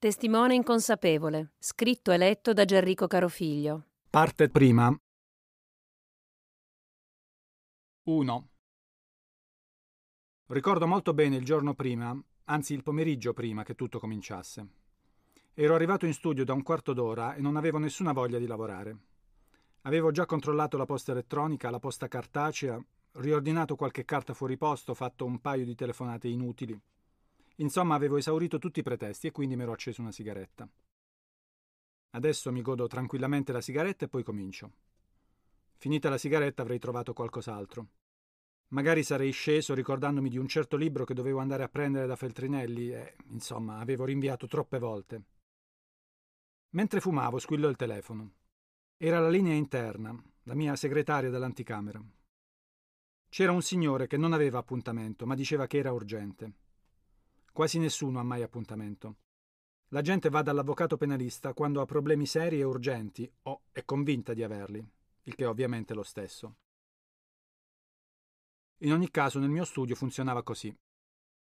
Testimone inconsapevole, scritto e letto da Gerrico Carofiglio. Parte prima. 1. Ricordo molto bene il giorno prima, anzi il pomeriggio prima che tutto cominciasse. Ero arrivato in studio da un quarto d'ora e non avevo nessuna voglia di lavorare. Avevo già controllato la posta elettronica, la posta cartacea, riordinato qualche carta fuori posto, fatto un paio di telefonate inutili, Insomma, avevo esaurito tutti i pretesti e quindi mi ero acceso una sigaretta. Adesso mi godo tranquillamente la sigaretta e poi comincio. Finita la sigaretta avrei trovato qualcos'altro. Magari sarei sceso ricordandomi di un certo libro che dovevo andare a prendere da Feltrinelli e, insomma, avevo rinviato troppe volte. Mentre fumavo squillò il telefono. Era la linea interna, la mia segretaria dell'anticamera. C'era un signore che non aveva appuntamento, ma diceva che era urgente. Quasi nessuno ha mai appuntamento. La gente va dall'avvocato penalista quando ha problemi seri e urgenti o è convinta di averli, il che è ovviamente lo stesso. In ogni caso nel mio studio funzionava così.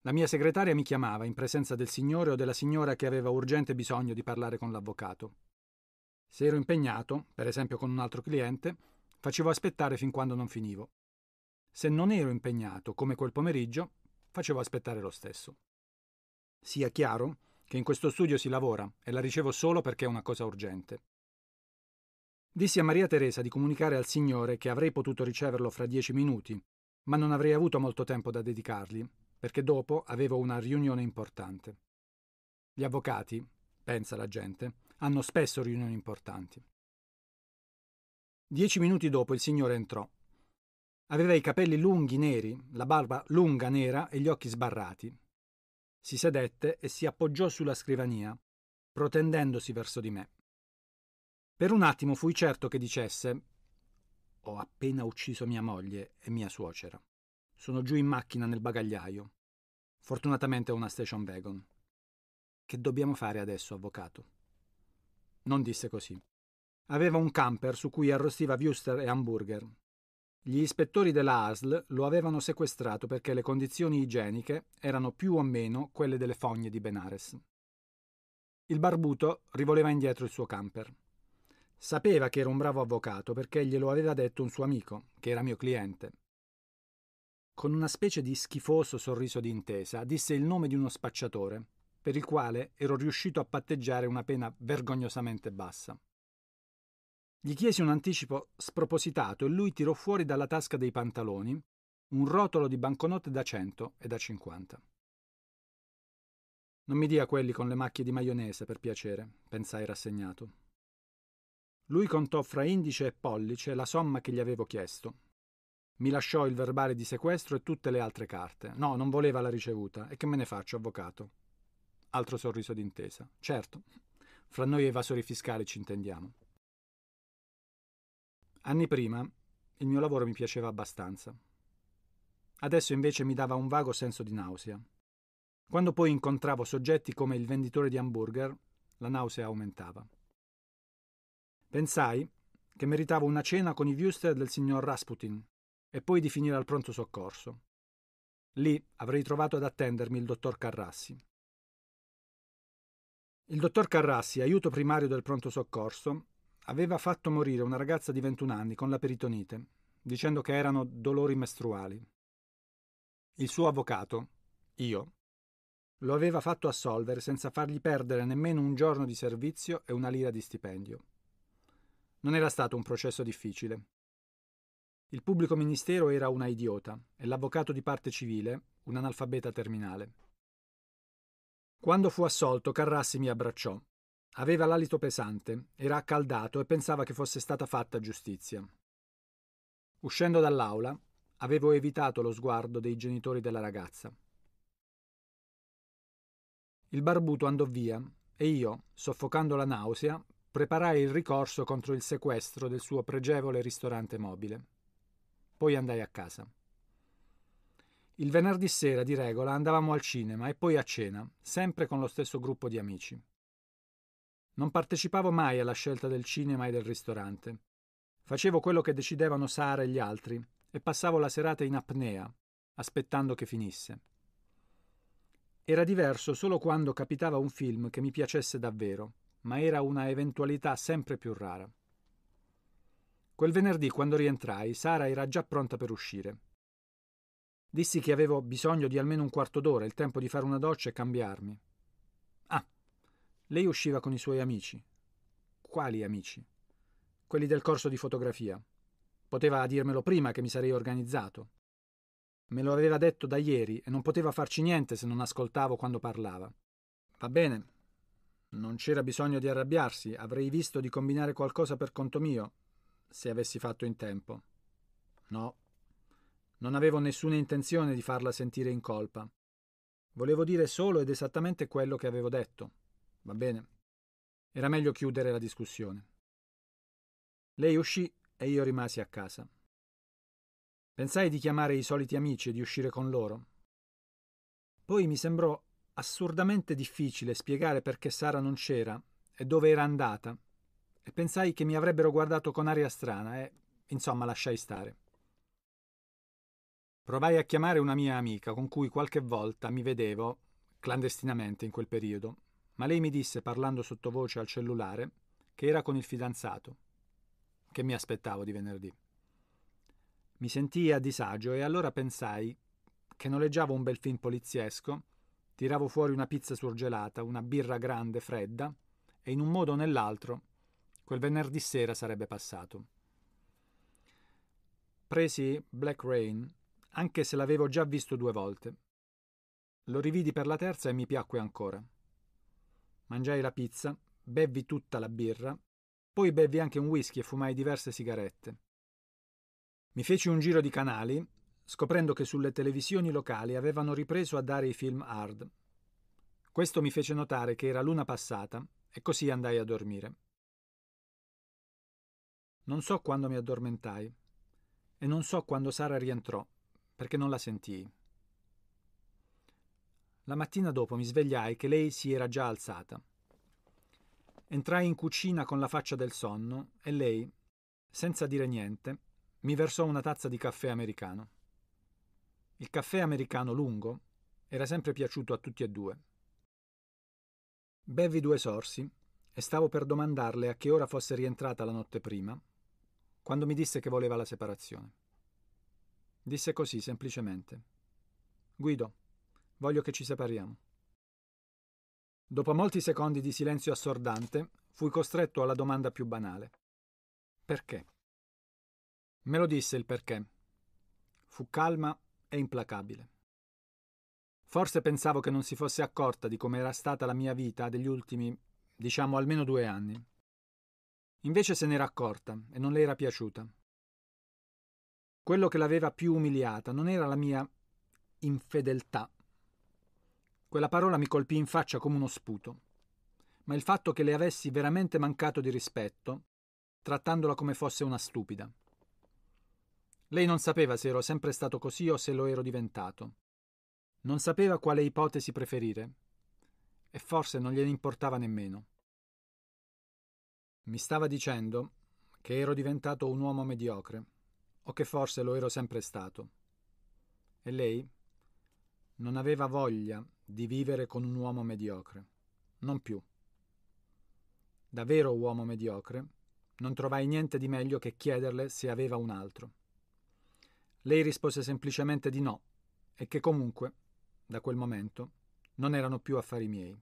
La mia segretaria mi chiamava in presenza del signore o della signora che aveva urgente bisogno di parlare con l'avvocato. Se ero impegnato, per esempio con un altro cliente, facevo aspettare fin quando non finivo. Se non ero impegnato, come quel pomeriggio, facevo aspettare lo stesso. Sia chiaro che in questo studio si lavora e la ricevo solo perché è una cosa urgente. Dissi a Maria Teresa di comunicare al Signore che avrei potuto riceverlo fra dieci minuti, ma non avrei avuto molto tempo da dedicargli, perché dopo avevo una riunione importante. Gli avvocati, pensa la gente, hanno spesso riunioni importanti. Dieci minuti dopo il Signore entrò. Aveva i capelli lunghi neri, la barba lunga nera e gli occhi sbarrati, si sedette e si appoggiò sulla scrivania, protendendosi verso di me. Per un attimo fui certo che dicesse Ho appena ucciso mia moglie e mia suocera. Sono giù in macchina nel bagagliaio. Fortunatamente ho una station wagon. Che dobbiamo fare adesso, avvocato? Non disse così. Aveva un camper su cui arrostiva wuster e hamburger gli ispettori della ASL lo avevano sequestrato perché le condizioni igieniche erano più o meno quelle delle fogne di Benares. Il barbuto rivoleva indietro il suo camper. Sapeva che era un bravo avvocato perché glielo aveva detto un suo amico, che era mio cliente. Con una specie di schifoso sorriso d'intesa disse il nome di uno spacciatore, per il quale ero riuscito a patteggiare una pena vergognosamente bassa. Gli chiesi un anticipo spropositato e lui tirò fuori dalla tasca dei pantaloni un rotolo di banconote da 100 e da 50. Non mi dia quelli con le macchie di maionese, per piacere, pensai rassegnato. Lui contò fra indice e pollice la somma che gli avevo chiesto. Mi lasciò il verbale di sequestro e tutte le altre carte. No, non voleva la ricevuta. E che me ne faccio, avvocato? Altro sorriso d'intesa. Certo, fra noi evasori fiscali ci intendiamo. Anni prima il mio lavoro mi piaceva abbastanza. Adesso invece mi dava un vago senso di nausea. Quando poi incontravo soggetti come il venditore di hamburger, la nausea aumentava. Pensai che meritavo una cena con i viewster del signor Rasputin e poi di finire al pronto soccorso. Lì avrei trovato ad attendermi il dottor Carrassi. Il dottor Carrassi, aiuto primario del pronto soccorso, aveva fatto morire una ragazza di 21 anni con la peritonite, dicendo che erano dolori mestruali. Il suo avvocato, io, lo aveva fatto assolvere senza fargli perdere nemmeno un giorno di servizio e una lira di stipendio. Non era stato un processo difficile. Il pubblico ministero era una idiota e l'avvocato di parte civile un analfabeta terminale. Quando fu assolto, Carrassi mi abbracciò Aveva l'alito pesante, era accaldato e pensava che fosse stata fatta giustizia. Uscendo dall'aula, avevo evitato lo sguardo dei genitori della ragazza. Il barbuto andò via e io, soffocando la nausea, preparai il ricorso contro il sequestro del suo pregevole ristorante mobile. Poi andai a casa. Il venerdì sera di regola andavamo al cinema e poi a cena, sempre con lo stesso gruppo di amici. Non partecipavo mai alla scelta del cinema e del ristorante. Facevo quello che decidevano Sara e gli altri e passavo la serata in apnea, aspettando che finisse. Era diverso solo quando capitava un film che mi piacesse davvero, ma era una eventualità sempre più rara. Quel venerdì, quando rientrai, Sara era già pronta per uscire. Dissi che avevo bisogno di almeno un quarto d'ora, il tempo di fare una doccia e cambiarmi. Lei usciva con i suoi amici. Quali amici? Quelli del corso di fotografia. Poteva dirmelo prima che mi sarei organizzato. Me lo aveva detto da ieri e non poteva farci niente se non ascoltavo quando parlava. Va bene. Non c'era bisogno di arrabbiarsi, avrei visto di combinare qualcosa per conto mio, se avessi fatto in tempo. No. Non avevo nessuna intenzione di farla sentire in colpa. Volevo dire solo ed esattamente quello che avevo detto. Va bene? Era meglio chiudere la discussione. Lei uscì e io rimasi a casa. Pensai di chiamare i soliti amici e di uscire con loro. Poi mi sembrò assurdamente difficile spiegare perché Sara non c'era e dove era andata, e pensai che mi avrebbero guardato con aria strana e, insomma, lasciai stare. Provai a chiamare una mia amica con cui qualche volta mi vedevo clandestinamente in quel periodo, ma lei mi disse, parlando sottovoce al cellulare, che era con il fidanzato, che mi aspettavo di venerdì. Mi sentii a disagio e allora pensai che noleggiavo un bel film poliziesco, tiravo fuori una pizza surgelata, una birra grande, fredda, e in un modo o nell'altro quel venerdì sera sarebbe passato. Presi Black Rain, anche se l'avevo già visto due volte. Lo rividi per la terza e mi piacque ancora mangiai la pizza, bevvi tutta la birra, poi bevvi anche un whisky e fumai diverse sigarette. Mi feci un giro di canali, scoprendo che sulle televisioni locali avevano ripreso a dare i film hard. Questo mi fece notare che era luna passata e così andai a dormire. Non so quando mi addormentai e non so quando Sara rientrò, perché non la sentii. La mattina dopo mi svegliai che lei si era già alzata. Entrai in cucina con la faccia del sonno e lei, senza dire niente, mi versò una tazza di caffè americano. Il caffè americano lungo era sempre piaciuto a tutti e due. Bevvi due sorsi e stavo per domandarle a che ora fosse rientrata la notte prima, quando mi disse che voleva la separazione. Disse così semplicemente. Guido, Voglio che ci separiamo. Dopo molti secondi di silenzio assordante, fui costretto alla domanda più banale. Perché? Me lo disse il perché. Fu calma e implacabile. Forse pensavo che non si fosse accorta di com'era stata la mia vita degli ultimi, diciamo, almeno due anni. Invece se n'era accorta e non le era piaciuta. Quello che l'aveva più umiliata non era la mia infedeltà, quella parola mi colpì in faccia come uno sputo. Ma il fatto che le avessi veramente mancato di rispetto, trattandola come fosse una stupida. Lei non sapeva se ero sempre stato così o se lo ero diventato. Non sapeva quale ipotesi preferire. E forse non gliene importava nemmeno. Mi stava dicendo che ero diventato un uomo mediocre, o che forse lo ero sempre stato. E lei non aveva voglia di vivere con un uomo mediocre. Non più. Da vero uomo mediocre, non trovai niente di meglio che chiederle se aveva un altro. Lei rispose semplicemente di no e che comunque, da quel momento, non erano più affari miei.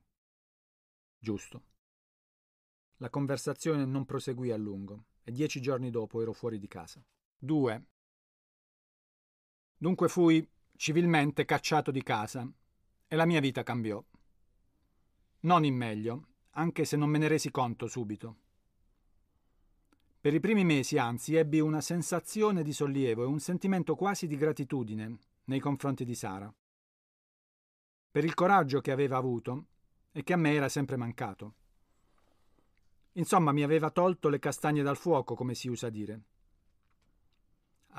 Giusto. La conversazione non proseguì a lungo e dieci giorni dopo ero fuori di casa. 2. Dunque fui civilmente cacciato di casa e la mia vita cambiò. Non in meglio, anche se non me ne resi conto subito. Per i primi mesi, anzi, ebbi una sensazione di sollievo e un sentimento quasi di gratitudine nei confronti di Sara. Per il coraggio che aveva avuto e che a me era sempre mancato. Insomma, mi aveva tolto le castagne dal fuoco, come si usa dire.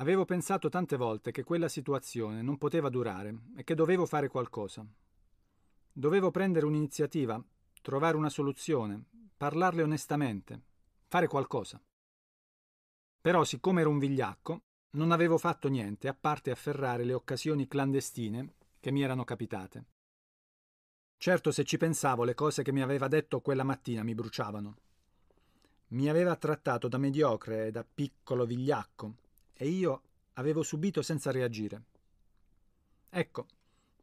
Avevo pensato tante volte che quella situazione non poteva durare e che dovevo fare qualcosa. Dovevo prendere un'iniziativa, trovare una soluzione, parlarle onestamente, fare qualcosa. Però, siccome ero un vigliacco, non avevo fatto niente a parte afferrare le occasioni clandestine che mi erano capitate. Certo, se ci pensavo, le cose che mi aveva detto quella mattina mi bruciavano. Mi aveva trattato da mediocre e da piccolo vigliacco, e io avevo subito senza reagire. Ecco,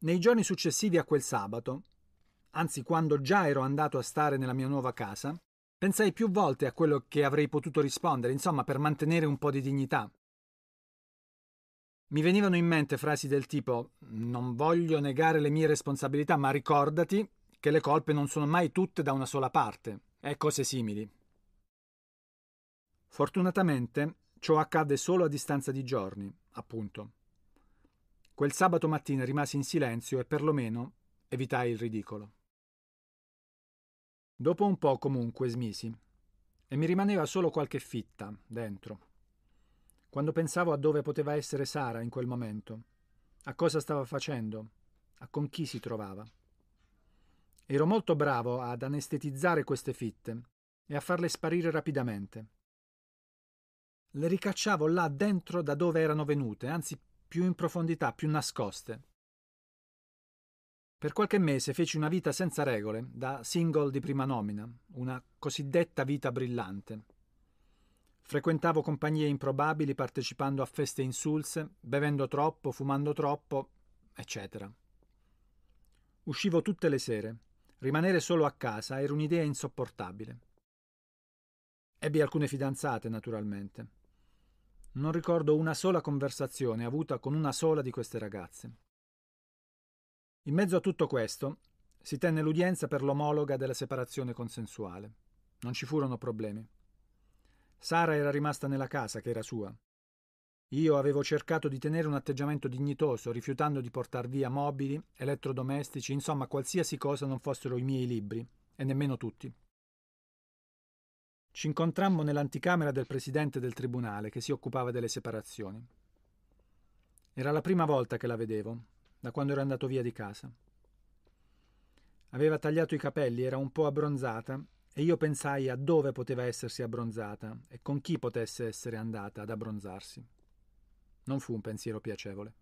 nei giorni successivi a quel sabato, anzi quando già ero andato a stare nella mia nuova casa, pensai più volte a quello che avrei potuto rispondere, insomma, per mantenere un po' di dignità. Mi venivano in mente frasi del tipo Non voglio negare le mie responsabilità, ma ricordati che le colpe non sono mai tutte da una sola parte, e cose simili. Fortunatamente Ciò accadde solo a distanza di giorni, appunto. Quel sabato mattina rimasi in silenzio e perlomeno evitai il ridicolo. Dopo un po' comunque smisi e mi rimaneva solo qualche fitta dentro. Quando pensavo a dove poteva essere Sara in quel momento, a cosa stava facendo, a con chi si trovava. Ero molto bravo ad anestetizzare queste fitte e a farle sparire rapidamente. Le ricacciavo là dentro da dove erano venute, anzi più in profondità, più nascoste. Per qualche mese feci una vita senza regole, da single di prima nomina, una cosiddetta vita brillante. Frequentavo compagnie improbabili partecipando a feste insulse, bevendo troppo, fumando troppo, eccetera. Uscivo tutte le sere. Rimanere solo a casa era un'idea insopportabile. Ebbi alcune fidanzate, naturalmente. Non ricordo una sola conversazione avuta con una sola di queste ragazze. In mezzo a tutto questo si tenne l'udienza per l'omologa della separazione consensuale. Non ci furono problemi. Sara era rimasta nella casa che era sua. Io avevo cercato di tenere un atteggiamento dignitoso, rifiutando di portar via mobili, elettrodomestici, insomma qualsiasi cosa non fossero i miei libri, e nemmeno tutti. Ci incontrammo nell'anticamera del presidente del tribunale che si occupava delle separazioni. Era la prima volta che la vedevo, da quando ero andato via di casa. Aveva tagliato i capelli, era un po' abbronzata e io pensai a dove poteva essersi abbronzata e con chi potesse essere andata ad abbronzarsi. Non fu un pensiero piacevole.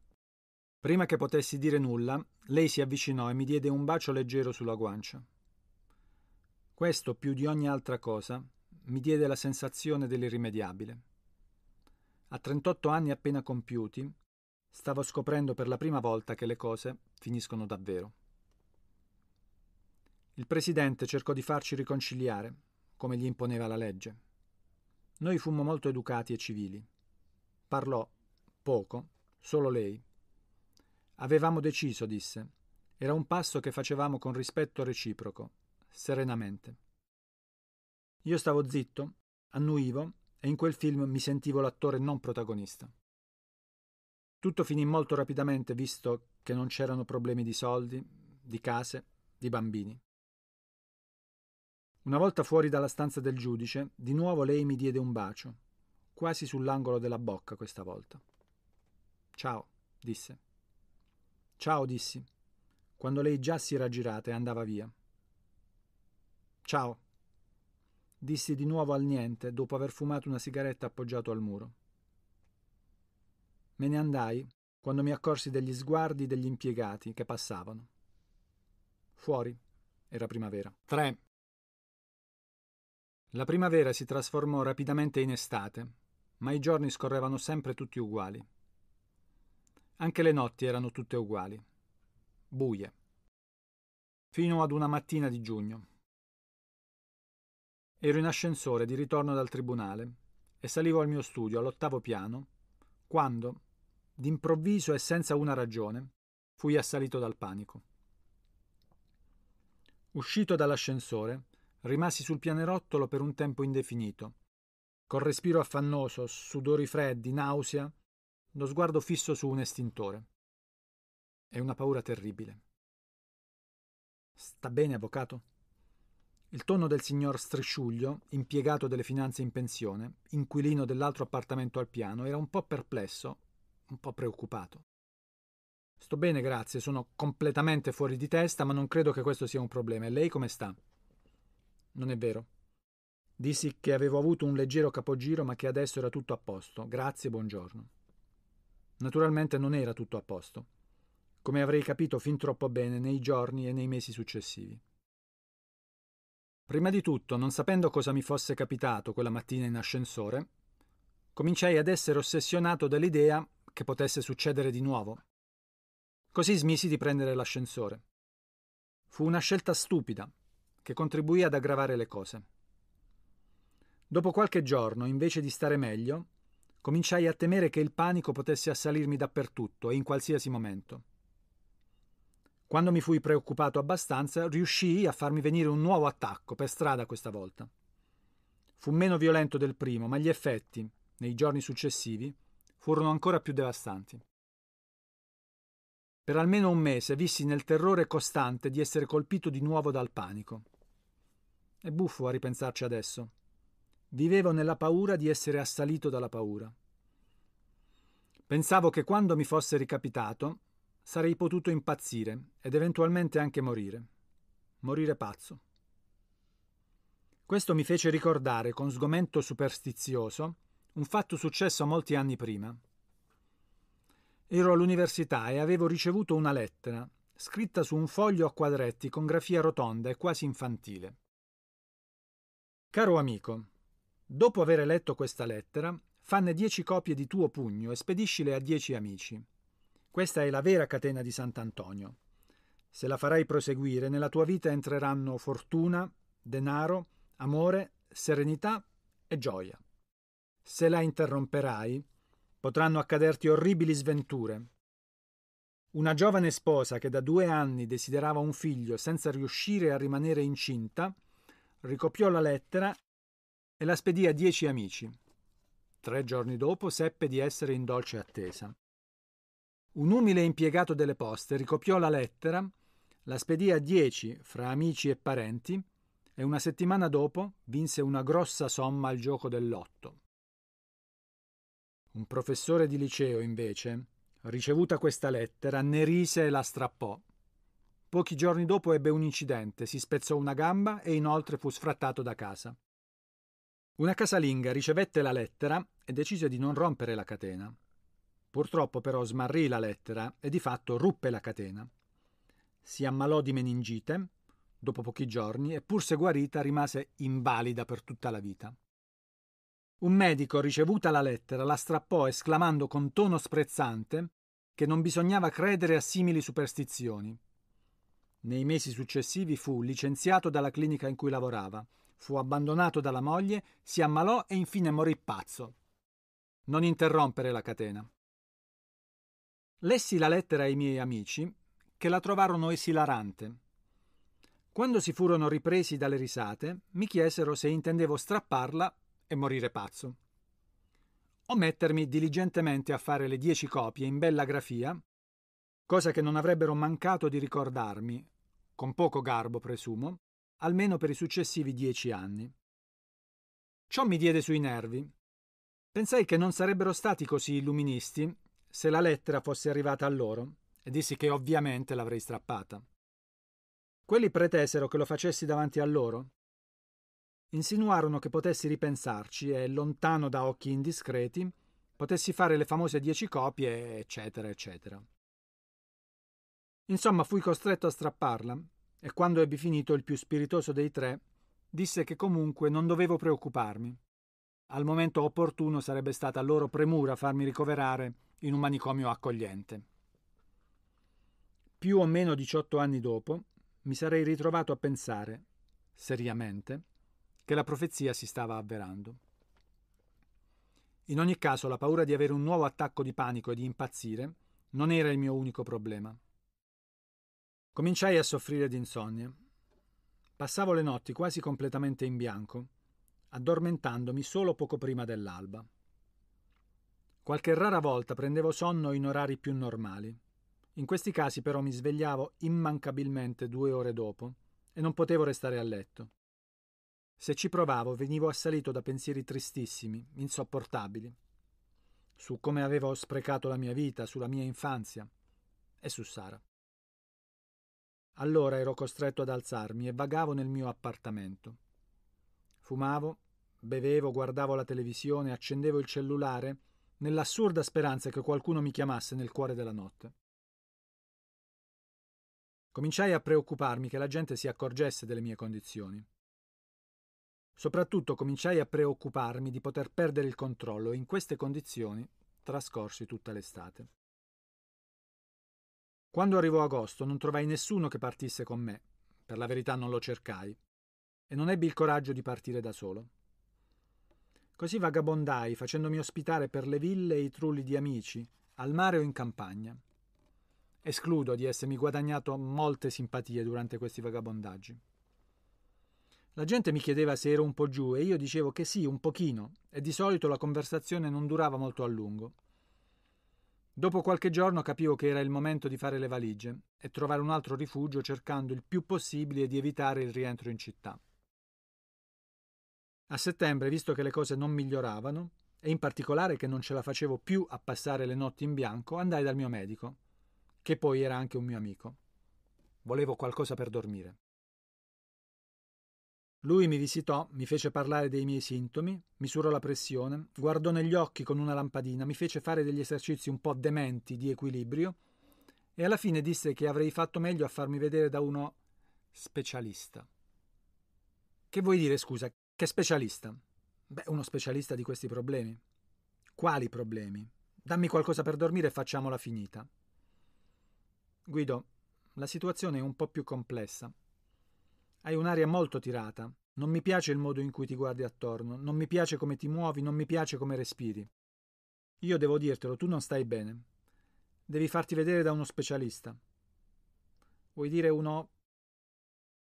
Prima che potessi dire nulla, lei si avvicinò e mi diede un bacio leggero sulla guancia. Questo, più di ogni altra cosa, mi diede la sensazione dell'irrimediabile. A 38 anni appena compiuti, stavo scoprendo per la prima volta che le cose finiscono davvero. Il presidente cercò di farci riconciliare, come gli imponeva la legge. Noi fummo molto educati e civili. Parlò poco, solo lei. Avevamo deciso, disse. Era un passo che facevamo con rispetto reciproco, serenamente. Io stavo zitto, annuivo e in quel film mi sentivo l'attore non protagonista. Tutto finì molto rapidamente visto che non c'erano problemi di soldi, di case, di bambini. Una volta fuori dalla stanza del giudice, di nuovo lei mi diede un bacio, quasi sull'angolo della bocca questa volta. Ciao, disse. Ciao, dissi, quando lei già si era girata e andava via. Ciao, dissi di nuovo al niente dopo aver fumato una sigaretta appoggiato al muro. Me ne andai quando mi accorsi degli sguardi degli impiegati che passavano. Fuori era primavera. 3. La primavera si trasformò rapidamente in estate, ma i giorni scorrevano sempre tutti uguali. Anche le notti erano tutte uguali, buie, fino ad una mattina di giugno. Ero in ascensore di ritorno dal tribunale e salivo al mio studio all'ottavo piano quando, d'improvviso e senza una ragione, fui assalito dal panico. Uscito dall'ascensore, rimasi sul pianerottolo per un tempo indefinito, col respiro affannoso, sudori freddi, nausea, lo sguardo fisso su un estintore. E una paura terribile. Sta bene, avvocato? Il tono del signor Strisciuglio, impiegato delle finanze in pensione, inquilino dell'altro appartamento al piano, era un po' perplesso, un po' preoccupato. Sto bene, grazie, sono completamente fuori di testa, ma non credo che questo sia un problema. E lei come sta? Non è vero. Dissi che avevo avuto un leggero capogiro, ma che adesso era tutto a posto. Grazie, buongiorno. Naturalmente non era tutto a posto, come avrei capito fin troppo bene nei giorni e nei mesi successivi. Prima di tutto, non sapendo cosa mi fosse capitato quella mattina in ascensore, cominciai ad essere ossessionato dall'idea che potesse succedere di nuovo. Così smisi di prendere l'ascensore. Fu una scelta stupida, che contribuì ad aggravare le cose. Dopo qualche giorno, invece di stare meglio, cominciai a temere che il panico potesse assalirmi dappertutto e in qualsiasi momento. Quando mi fui preoccupato abbastanza, riuscii a farmi venire un nuovo attacco, per strada questa volta. Fu meno violento del primo, ma gli effetti, nei giorni successivi, furono ancora più devastanti. Per almeno un mese vissi nel terrore costante di essere colpito di nuovo dal panico. È buffo a ripensarci adesso. Vivevo nella paura di essere assalito dalla paura. Pensavo che quando mi fosse ricapitato sarei potuto impazzire ed eventualmente anche morire. Morire pazzo. Questo mi fece ricordare con sgomento superstizioso un fatto successo molti anni prima. Ero all'università e avevo ricevuto una lettera, scritta su un foglio a quadretti con grafia rotonda e quasi infantile. Caro amico, dopo aver letto questa lettera, fanne dieci copie di tuo pugno e spediscile a dieci amici. Questa è la vera catena di Sant'Antonio. Se la farai proseguire, nella tua vita entreranno fortuna, denaro, amore, serenità e gioia. Se la interromperai, potranno accaderti orribili sventure. Una giovane sposa che da due anni desiderava un figlio senza riuscire a rimanere incinta, ricopiò la lettera e la spedì a dieci amici. Tre giorni dopo seppe di essere in dolce attesa. Un umile impiegato delle poste ricopiò la lettera, la spedì a dieci fra amici e parenti e una settimana dopo vinse una grossa somma al gioco del lotto. Un professore di liceo, invece, ricevuta questa lettera, ne rise e la strappò. Pochi giorni dopo ebbe un incidente, si spezzò una gamba e inoltre fu sfrattato da casa. Una casalinga ricevette la lettera e decise di non rompere la catena, Purtroppo però smarrì la lettera e di fatto ruppe la catena. Si ammalò di meningite dopo pochi giorni e pur se guarita rimase invalida per tutta la vita. Un medico, ricevuta la lettera, la strappò esclamando con tono sprezzante che non bisognava credere a simili superstizioni. Nei mesi successivi fu licenziato dalla clinica in cui lavorava, fu abbandonato dalla moglie, si ammalò e infine morì pazzo. Non interrompere la catena. Lessi la lettera ai miei amici, che la trovarono esilarante. Quando si furono ripresi dalle risate, mi chiesero se intendevo strapparla e morire pazzo. O mettermi diligentemente a fare le dieci copie in bella grafia, cosa che non avrebbero mancato di ricordarmi, con poco garbo presumo, almeno per i successivi dieci anni. Ciò mi diede sui nervi. Pensai che non sarebbero stati così illuministi se la lettera fosse arrivata a loro, e dissi che ovviamente l'avrei strappata. Quelli pretesero che lo facessi davanti a loro. Insinuarono che potessi ripensarci e, lontano da occhi indiscreti, potessi fare le famose dieci copie, eccetera, eccetera. Insomma, fui costretto a strapparla e quando ebbi finito il più spiritoso dei tre disse che comunque non dovevo preoccuparmi, al momento opportuno sarebbe stata loro premura farmi ricoverare in un manicomio accogliente. Più o meno 18 anni dopo, mi sarei ritrovato a pensare, seriamente, che la profezia si stava avverando. In ogni caso, la paura di avere un nuovo attacco di panico e di impazzire non era il mio unico problema. Cominciai a soffrire di insonnia. Passavo le notti quasi completamente in bianco addormentandomi solo poco prima dell'alba. Qualche rara volta prendevo sonno in orari più normali. In questi casi però mi svegliavo immancabilmente due ore dopo e non potevo restare a letto. Se ci provavo venivo assalito da pensieri tristissimi, insopportabili, su come avevo sprecato la mia vita, sulla mia infanzia e su Sara. Allora ero costretto ad alzarmi e vagavo nel mio appartamento. Fumavo Bevevo, guardavo la televisione, accendevo il cellulare, nell'assurda speranza che qualcuno mi chiamasse nel cuore della notte. Cominciai a preoccuparmi che la gente si accorgesse delle mie condizioni. Soprattutto cominciai a preoccuparmi di poter perdere il controllo e in queste condizioni trascorsi tutta l'estate. Quando arrivò agosto non trovai nessuno che partisse con me, per la verità non lo cercai, e non ebbi il coraggio di partire da solo. Così vagabondai, facendomi ospitare per le ville e i trulli di amici, al mare o in campagna. Escludo di essermi guadagnato molte simpatie durante questi vagabondaggi. La gente mi chiedeva se ero un po' giù e io dicevo che sì, un pochino, e di solito la conversazione non durava molto a lungo. Dopo qualche giorno capivo che era il momento di fare le valigie e trovare un altro rifugio cercando il più possibile di evitare il rientro in città. A settembre, visto che le cose non miglioravano, e in particolare che non ce la facevo più a passare le notti in bianco, andai dal mio medico, che poi era anche un mio amico. Volevo qualcosa per dormire. Lui mi visitò, mi fece parlare dei miei sintomi, misurò la pressione, guardò negli occhi con una lampadina, mi fece fare degli esercizi un po' dementi di equilibrio e alla fine disse che avrei fatto meglio a farmi vedere da uno specialista. Che vuoi dire, scusa? Che specialista? Beh, uno specialista di questi problemi. Quali problemi? Dammi qualcosa per dormire e facciamola finita. Guido, la situazione è un po' più complessa. Hai un'aria molto tirata. Non mi piace il modo in cui ti guardi attorno, non mi piace come ti muovi, non mi piace come respiri. Io devo dirtelo, tu non stai bene. Devi farti vedere da uno specialista. Vuoi dire uno...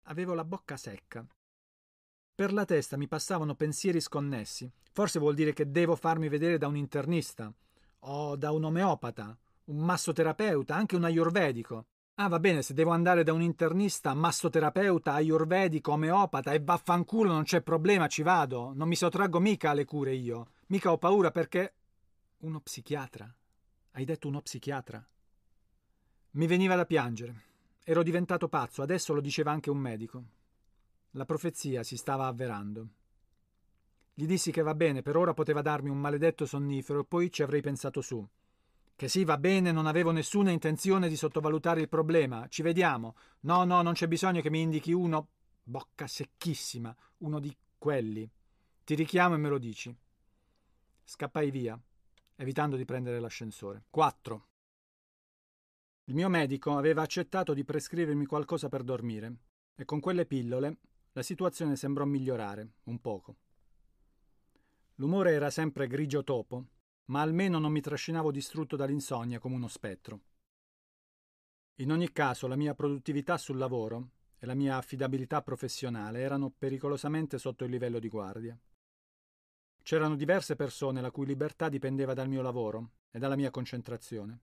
Avevo la bocca secca per la testa mi passavano pensieri sconnessi. Forse vuol dire che devo farmi vedere da un internista, o da un omeopata, un massoterapeuta, anche un ayurvedico. Ah, va bene, se devo andare da un internista, massoterapeuta, ayurvedico, omeopata e vaffanculo, non c'è problema, ci vado. Non mi sottraggo mica alle cure io. Mica ho paura perché. Uno psichiatra. Hai detto uno psichiatra? Mi veniva da piangere. Ero diventato pazzo, adesso lo diceva anche un medico. La profezia si stava avverando. Gli dissi che va bene, per ora poteva darmi un maledetto sonnifero e poi ci avrei pensato su. Che sì, va bene, non avevo nessuna intenzione di sottovalutare il problema. Ci vediamo. No, no, non c'è bisogno che mi indichi uno. Bocca secchissima, uno di quelli. Ti richiamo e me lo dici. Scappai via, evitando di prendere l'ascensore. 4. Il mio medico aveva accettato di prescrivermi qualcosa per dormire e con quelle pillole la situazione sembrò migliorare un poco. L'umore era sempre grigio topo, ma almeno non mi trascinavo distrutto dall'insonnia come uno spettro. In ogni caso, la mia produttività sul lavoro e la mia affidabilità professionale erano pericolosamente sotto il livello di guardia. C'erano diverse persone la cui libertà dipendeva dal mio lavoro e dalla mia concentrazione.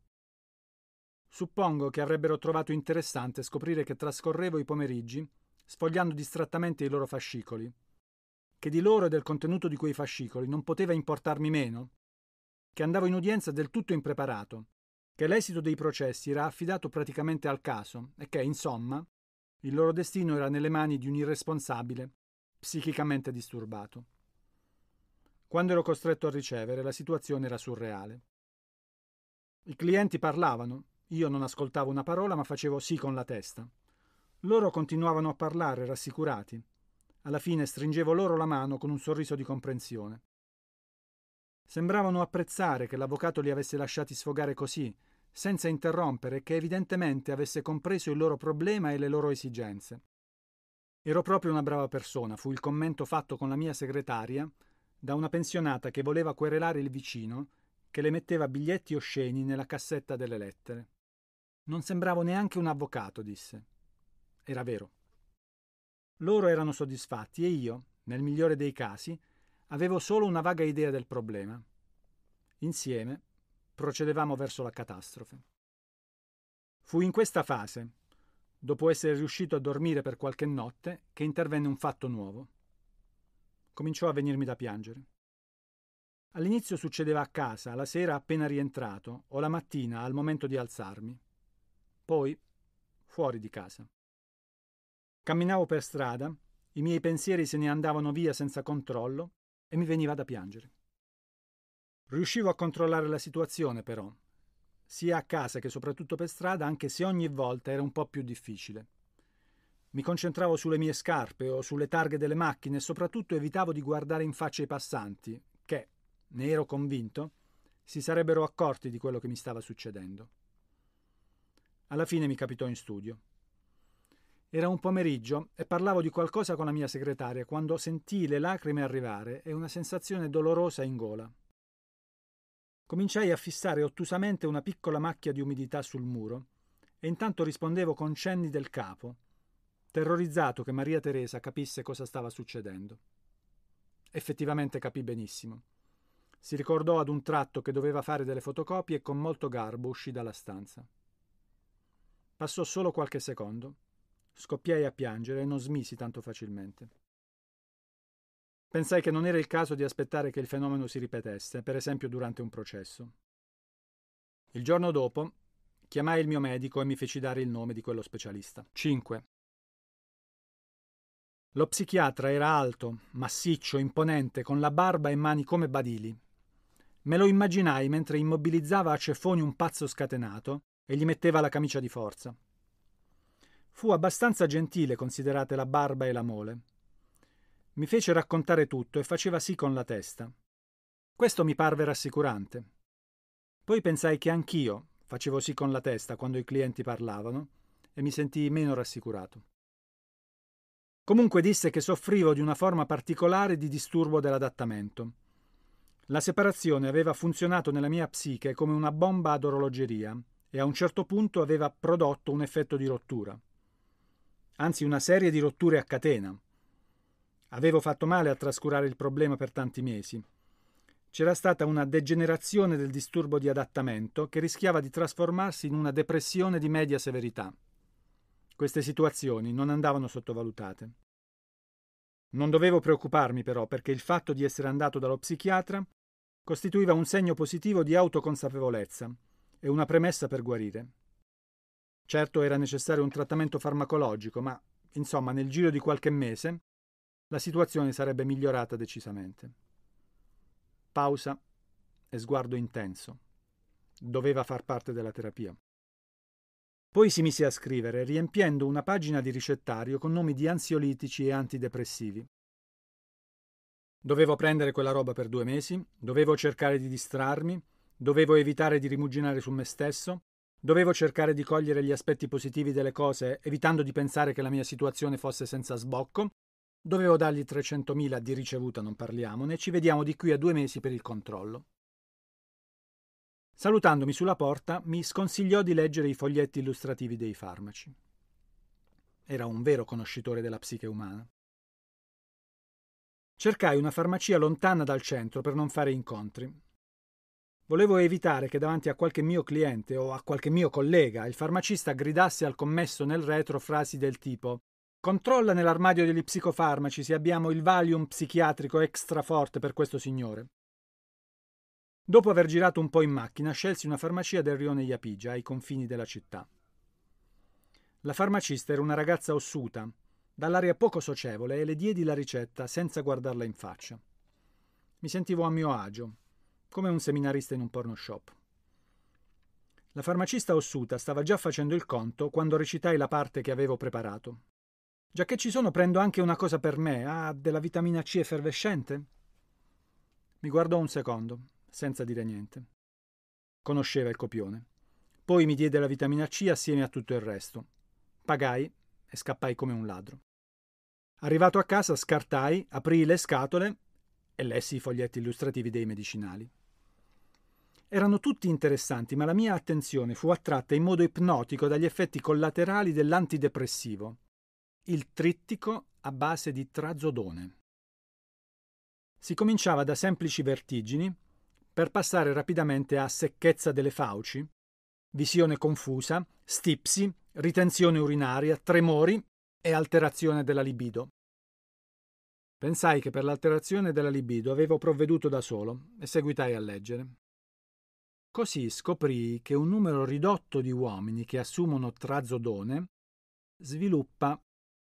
Suppongo che avrebbero trovato interessante scoprire che trascorrevo i pomeriggi sfogliando distrattamente i loro fascicoli. Che di loro e del contenuto di quei fascicoli non poteva importarmi meno? Che andavo in udienza del tutto impreparato, che l'esito dei processi era affidato praticamente al caso e che, insomma, il loro destino era nelle mani di un irresponsabile, psichicamente disturbato. Quando ero costretto a ricevere, la situazione era surreale. I clienti parlavano, io non ascoltavo una parola ma facevo sì con la testa loro continuavano a parlare, rassicurati. Alla fine stringevo loro la mano con un sorriso di comprensione. Sembravano apprezzare che l'avvocato li avesse lasciati sfogare così, senza interrompere, che evidentemente avesse compreso il loro problema e le loro esigenze. Ero proprio una brava persona, fu il commento fatto con la mia segretaria da una pensionata che voleva querelare il vicino che le metteva biglietti osceni nella cassetta delle lettere. Non sembravo neanche un avvocato, disse era vero. Loro erano soddisfatti e io, nel migliore dei casi, avevo solo una vaga idea del problema. Insieme procedevamo verso la catastrofe. Fu in questa fase, dopo essere riuscito a dormire per qualche notte, che intervenne un fatto nuovo. Cominciò a venirmi da piangere. All'inizio succedeva a casa, la sera appena rientrato o la mattina al momento di alzarmi. Poi fuori di casa. Camminavo per strada, i miei pensieri se ne andavano via senza controllo e mi veniva da piangere. Riuscivo a controllare la situazione però, sia a casa che soprattutto per strada, anche se ogni volta era un po' più difficile. Mi concentravo sulle mie scarpe o sulle targhe delle macchine e soprattutto evitavo di guardare in faccia i passanti, che, ne ero convinto, si sarebbero accorti di quello che mi stava succedendo. Alla fine mi capitò in studio. Era un pomeriggio e parlavo di qualcosa con la mia segretaria quando sentii le lacrime arrivare e una sensazione dolorosa in gola. Cominciai a fissare ottusamente una piccola macchia di umidità sul muro e intanto rispondevo con cenni del capo, terrorizzato che Maria Teresa capisse cosa stava succedendo. Effettivamente capì benissimo. Si ricordò ad un tratto che doveva fare delle fotocopie e con molto garbo uscì dalla stanza. Passò solo qualche secondo Scoppiai a piangere e non smisi tanto facilmente. Pensai che non era il caso di aspettare che il fenomeno si ripetesse, per esempio durante un processo. Il giorno dopo chiamai il mio medico e mi feci dare il nome di quello specialista. 5. Lo psichiatra era alto, massiccio, imponente, con la barba e mani come badili. Me lo immaginai mentre immobilizzava a ceffoni un pazzo scatenato e gli metteva la camicia di forza. Fu abbastanza gentile considerate la barba e la mole. Mi fece raccontare tutto e faceva sì con la testa. Questo mi parve rassicurante. Poi pensai che anch'io facevo sì con la testa quando i clienti parlavano e mi sentii meno rassicurato. Comunque disse che soffrivo di una forma particolare di disturbo dell'adattamento. La separazione aveva funzionato nella mia psiche come una bomba ad orologeria e a un certo punto aveva prodotto un effetto di rottura anzi una serie di rotture a catena. Avevo fatto male a trascurare il problema per tanti mesi. C'era stata una degenerazione del disturbo di adattamento che rischiava di trasformarsi in una depressione di media severità. Queste situazioni non andavano sottovalutate. Non dovevo preoccuparmi però perché il fatto di essere andato dallo psichiatra costituiva un segno positivo di autoconsapevolezza e una premessa per guarire. Certo era necessario un trattamento farmacologico, ma insomma nel giro di qualche mese la situazione sarebbe migliorata decisamente. Pausa e sguardo intenso. Doveva far parte della terapia. Poi si mise a scrivere, riempiendo una pagina di ricettario con nomi di ansiolitici e antidepressivi. Dovevo prendere quella roba per due mesi, dovevo cercare di distrarmi, dovevo evitare di rimuginare su me stesso, Dovevo cercare di cogliere gli aspetti positivi delle cose, evitando di pensare che la mia situazione fosse senza sbocco. Dovevo dargli 300.000 di ricevuta, non parliamone, ci vediamo di qui a due mesi per il controllo. Salutandomi sulla porta, mi sconsigliò di leggere i foglietti illustrativi dei farmaci. Era un vero conoscitore della psiche umana. Cercai una farmacia lontana dal centro per non fare incontri. Volevo evitare che davanti a qualche mio cliente o a qualche mio collega il farmacista gridasse al commesso nel retro frasi del tipo Controlla nell'armadio degli psicofarmaci se abbiamo il Valium psichiatrico extra forte per questo signore. Dopo aver girato un po' in macchina, scelsi una farmacia del rione Iapigia, ai confini della città. La farmacista era una ragazza ossuta, dall'aria poco socievole, e le diedi la ricetta senza guardarla in faccia. Mi sentivo a mio agio, come un seminarista in un porno shop. La farmacista ossuta stava già facendo il conto quando recitai la parte che avevo preparato. Già che ci sono prendo anche una cosa per me, ah, della vitamina C effervescente? Mi guardò un secondo, senza dire niente. Conosceva il copione. Poi mi diede la vitamina C assieme a tutto il resto. Pagai e scappai come un ladro. Arrivato a casa scartai, aprii le scatole e lessi i foglietti illustrativi dei medicinali. Erano tutti interessanti, ma la mia attenzione fu attratta in modo ipnotico dagli effetti collaterali dell'antidepressivo, il trittico a base di trazodone. Si cominciava da semplici vertigini, per passare rapidamente a secchezza delle fauci, visione confusa, stipsi, ritenzione urinaria, tremori e alterazione della libido. Pensai che per l'alterazione della libido avevo provveduto da solo e seguitai a leggere. Così scoprì che un numero ridotto di uomini che assumono trazodone sviluppa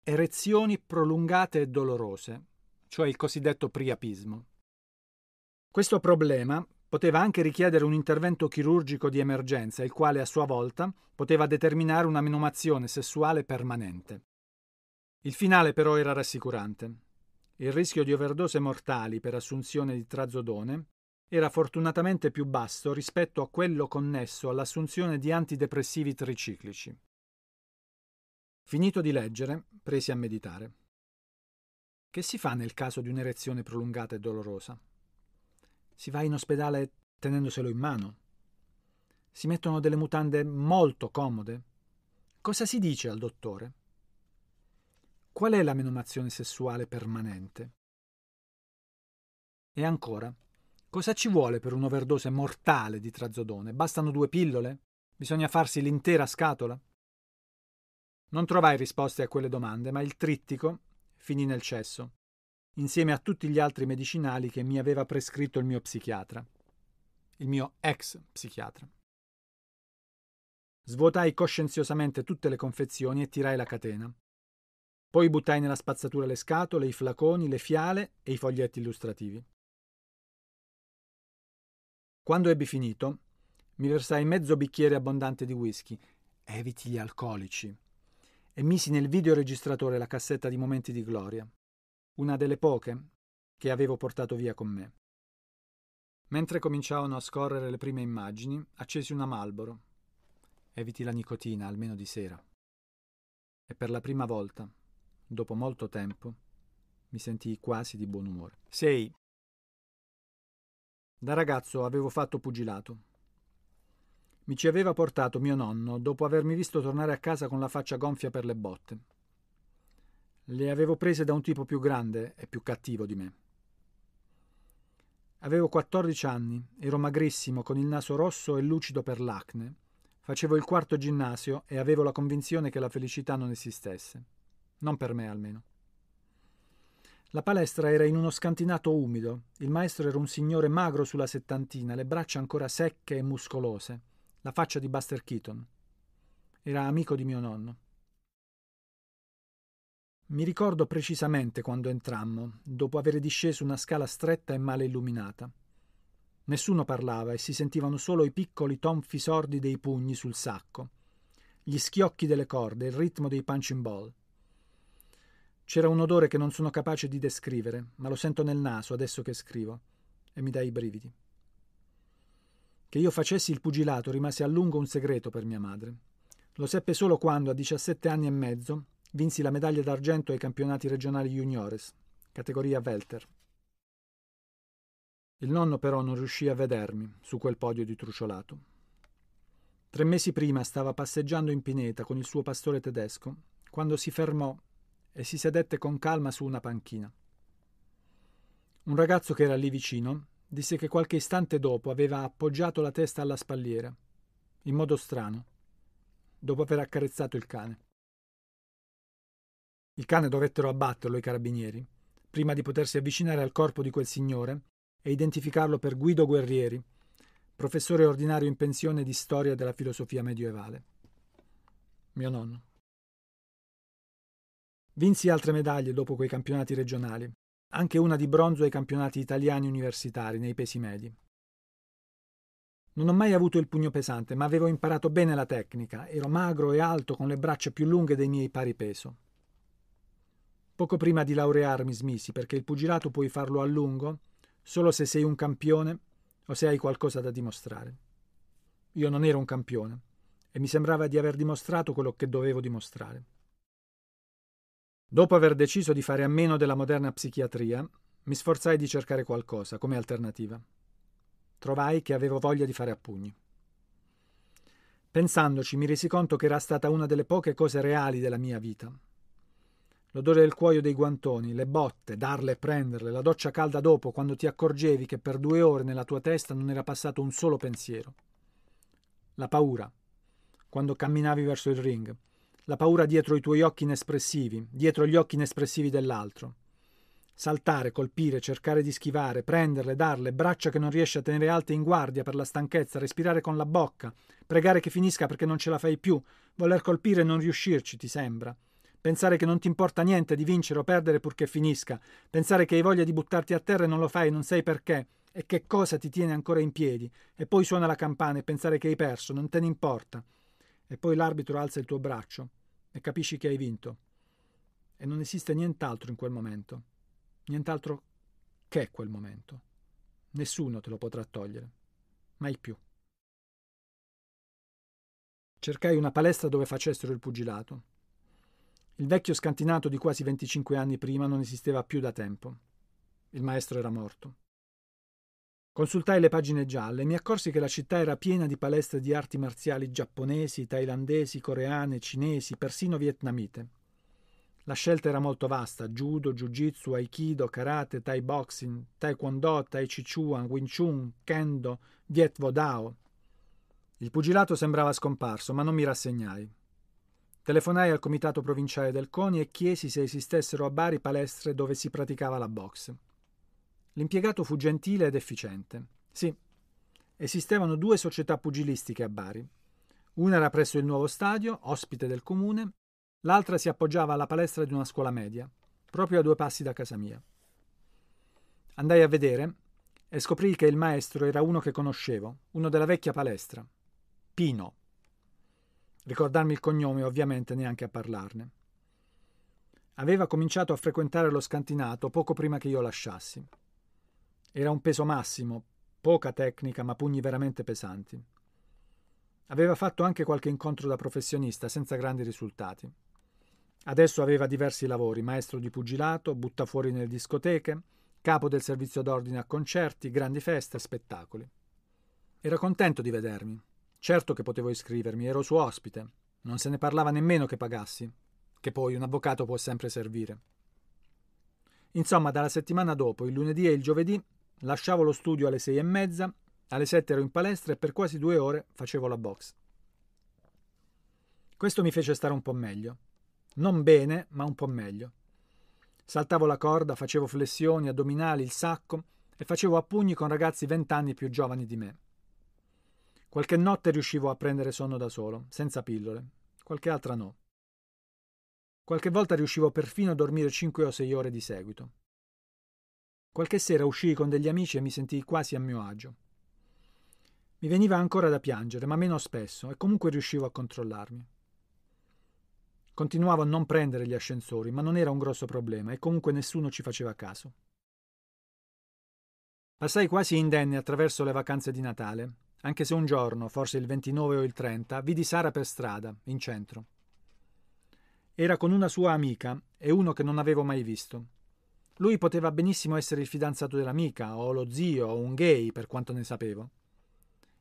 erezioni prolungate e dolorose, cioè il cosiddetto priapismo. Questo problema poteva anche richiedere un intervento chirurgico di emergenza, il quale a sua volta poteva determinare una menomazione sessuale permanente. Il finale però era rassicurante. Il rischio di overdose mortali per assunzione di trazodone era fortunatamente più basso rispetto a quello connesso all'assunzione di antidepressivi triciclici. Finito di leggere, presi a meditare. Che si fa nel caso di un'erezione prolungata e dolorosa? Si va in ospedale tenendoselo in mano? Si mettono delle mutande molto comode? Cosa si dice al dottore? Qual è la menomazione sessuale permanente? E ancora, Cosa ci vuole per un'overdose mortale di trazodone? Bastano due pillole? Bisogna farsi l'intera scatola? Non trovai risposte a quelle domande, ma il trittico finì nel cesso, insieme a tutti gli altri medicinali che mi aveva prescritto il mio psichiatra, il mio ex psichiatra. Svuotai coscienziosamente tutte le confezioni e tirai la catena. Poi buttai nella spazzatura le scatole, i flaconi, le fiale e i foglietti illustrativi. Quando ebbi finito, mi versai mezzo bicchiere abbondante di whisky, eviti gli alcolici, e misi nel videoregistratore la cassetta di Momenti di Gloria, una delle poche che avevo portato via con me. Mentre cominciavano a scorrere le prime immagini, accesi una Malboro. Eviti la nicotina, almeno di sera. E per la prima volta, dopo molto tempo, mi sentii quasi di buon umore. 6. Da ragazzo avevo fatto pugilato. Mi ci aveva portato mio nonno dopo avermi visto tornare a casa con la faccia gonfia per le botte. Le avevo prese da un tipo più grande e più cattivo di me. Avevo 14 anni, ero magrissimo, con il naso rosso e lucido per l'acne. Facevo il quarto ginnasio e avevo la convinzione che la felicità non esistesse. Non per me almeno. La palestra era in uno scantinato umido. Il maestro era un signore magro sulla settantina, le braccia ancora secche e muscolose, la faccia di Buster Keaton. Era amico di mio nonno. Mi ricordo precisamente quando entrammo, dopo aver disceso una scala stretta e male illuminata. Nessuno parlava e si sentivano solo i piccoli tonfi sordi dei pugni sul sacco, gli schiocchi delle corde, il ritmo dei punching ball. C'era un odore che non sono capace di descrivere, ma lo sento nel naso adesso che scrivo, e mi dà i brividi. Che io facessi il pugilato rimase a lungo un segreto per mia madre. Lo seppe solo quando, a 17 anni e mezzo, vinsi la medaglia d'argento ai campionati regionali juniores, categoria Welter. Il nonno però non riuscì a vedermi su quel podio di truciolato. Tre mesi prima stava passeggiando in pineta con il suo pastore tedesco, quando si fermò e si sedette con calma su una panchina. Un ragazzo che era lì vicino disse che qualche istante dopo aveva appoggiato la testa alla spalliera, in modo strano, dopo aver accarezzato il cane. Il cane dovettero abbatterlo i carabinieri, prima di potersi avvicinare al corpo di quel signore e identificarlo per Guido Guerrieri, professore ordinario in pensione di storia della filosofia medioevale. Mio nonno. Vinsi altre medaglie dopo quei campionati regionali, anche una di bronzo ai campionati italiani universitari nei pesi medi. Non ho mai avuto il pugno pesante, ma avevo imparato bene la tecnica, ero magro e alto con le braccia più lunghe dei miei pari peso. Poco prima di laurearmi smisi perché il pugilato puoi farlo a lungo solo se sei un campione o se hai qualcosa da dimostrare. Io non ero un campione e mi sembrava di aver dimostrato quello che dovevo dimostrare. Dopo aver deciso di fare a meno della moderna psichiatria, mi sforzai di cercare qualcosa come alternativa. Trovai che avevo voglia di fare a pugni. Pensandoci, mi resi conto che era stata una delle poche cose reali della mia vita. L'odore del cuoio dei guantoni, le botte, darle e prenderle, la doccia calda dopo, quando ti accorgevi che per due ore nella tua testa non era passato un solo pensiero. La paura, quando camminavi verso il ring, la paura dietro i tuoi occhi inespressivi, dietro gli occhi inespressivi dell'altro. Saltare, colpire, cercare di schivare, prenderle, darle, braccia che non riesci a tenere alte in guardia per la stanchezza, respirare con la bocca, pregare che finisca perché non ce la fai più, voler colpire e non riuscirci, ti sembra. Pensare che non ti importa niente di vincere o perdere purché finisca, pensare che hai voglia di buttarti a terra e non lo fai, non sai perché, e che cosa ti tiene ancora in piedi, e poi suona la campana e pensare che hai perso, non te ne importa e poi l'arbitro alza il tuo braccio e capisci che hai vinto. E non esiste nient'altro in quel momento, nient'altro che quel momento. Nessuno te lo potrà togliere, mai più. Cercai una palestra dove facessero il pugilato. Il vecchio scantinato di quasi 25 anni prima non esisteva più da tempo. Il maestro era morto. Consultai le pagine gialle e mi accorsi che la città era piena di palestre di arti marziali giapponesi, thailandesi, coreane, cinesi, persino vietnamite. La scelta era molto vasta: judo, jiu-jitsu, aikido, karate, thai boxing, taekwondo, tai chi chuan, wing chun, kendo, viet vo dao. Il pugilato sembrava scomparso, ma non mi rassegnai. Telefonai al comitato provinciale del CONI e chiesi se esistessero a Bari palestre dove si praticava la boxe. L'impiegato fu gentile ed efficiente. Sì, esistevano due società pugilistiche a Bari. Una era presso il nuovo stadio, ospite del comune, l'altra si appoggiava alla palestra di una scuola media, proprio a due passi da casa mia. Andai a vedere e scoprì che il maestro era uno che conoscevo, uno della vecchia palestra, Pino. Ricordarmi il cognome ovviamente neanche a parlarne. Aveva cominciato a frequentare lo scantinato poco prima che io lasciassi. Era un peso massimo, poca tecnica, ma pugni veramente pesanti. Aveva fatto anche qualche incontro da professionista, senza grandi risultati. Adesso aveva diversi lavori, maestro di pugilato, buttafuori nelle discoteche, capo del servizio d'ordine a concerti, grandi feste, spettacoli. Era contento di vedermi. Certo che potevo iscrivermi, ero suo ospite. Non se ne parlava nemmeno che pagassi, che poi un avvocato può sempre servire. Insomma, dalla settimana dopo, il lunedì e il giovedì, Lasciavo lo studio alle sei e mezza, alle sette ero in palestra e per quasi due ore facevo la box. Questo mi fece stare un po' meglio. Non bene, ma un po' meglio. Saltavo la corda, facevo flessioni, addominali, il sacco e facevo a pugni con ragazzi vent'anni più giovani di me. Qualche notte riuscivo a prendere sonno da solo, senza pillole, qualche altra no. Qualche volta riuscivo perfino a dormire 5 o 6 ore di seguito. Qualche sera uscii con degli amici e mi sentii quasi a mio agio. Mi veniva ancora da piangere, ma meno spesso, e comunque riuscivo a controllarmi. Continuavo a non prendere gli ascensori, ma non era un grosso problema e comunque nessuno ci faceva caso. Passai quasi indenne attraverso le vacanze di Natale, anche se un giorno, forse il 29 o il 30, vidi Sara per strada, in centro. Era con una sua amica e uno che non avevo mai visto. Lui poteva benissimo essere il fidanzato dell'amica, o lo zio, o un gay, per quanto ne sapevo.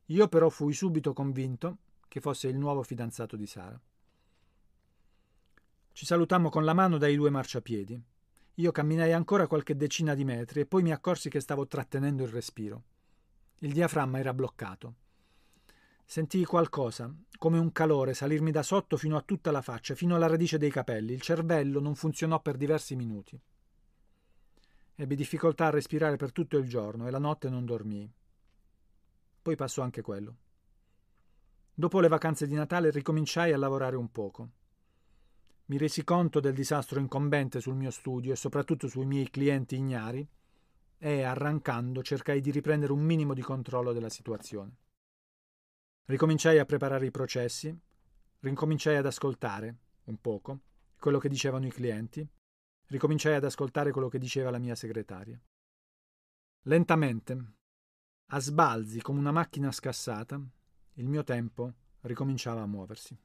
Io però fui subito convinto che fosse il nuovo fidanzato di Sara. Ci salutammo con la mano dai due marciapiedi. Io camminai ancora qualche decina di metri e poi mi accorsi che stavo trattenendo il respiro. Il diaframma era bloccato. Sentii qualcosa, come un calore, salirmi da sotto fino a tutta la faccia, fino alla radice dei capelli. Il cervello non funzionò per diversi minuti. Ebbi difficoltà a respirare per tutto il giorno e la notte non dormii. Poi passò anche quello. Dopo le vacanze di Natale ricominciai a lavorare un poco. Mi resi conto del disastro incombente sul mio studio e soprattutto sui miei clienti ignari e, arrancando, cercai di riprendere un minimo di controllo della situazione. Ricominciai a preparare i processi, rincominciai ad ascoltare, un poco, quello che dicevano i clienti ricominciai ad ascoltare quello che diceva la mia segretaria. Lentamente, a sbalzi come una macchina scassata, il mio tempo ricominciava a muoversi.